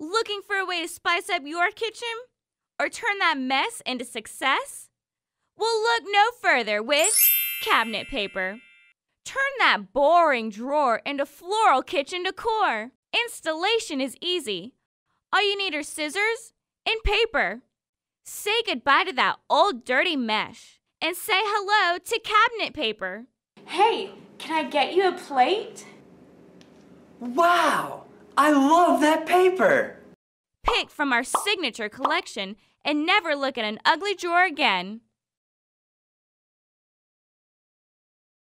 looking for a way to spice up your kitchen or turn that mess into success? Well, look no further with cabinet paper. Turn that boring drawer into floral kitchen decor. Installation is easy. All you need are scissors and paper. Say goodbye to that old dirty mesh and say hello to cabinet paper. Hey, can I get you a plate? Wow! I love that paper! Pick from our signature collection and never look at an ugly drawer again.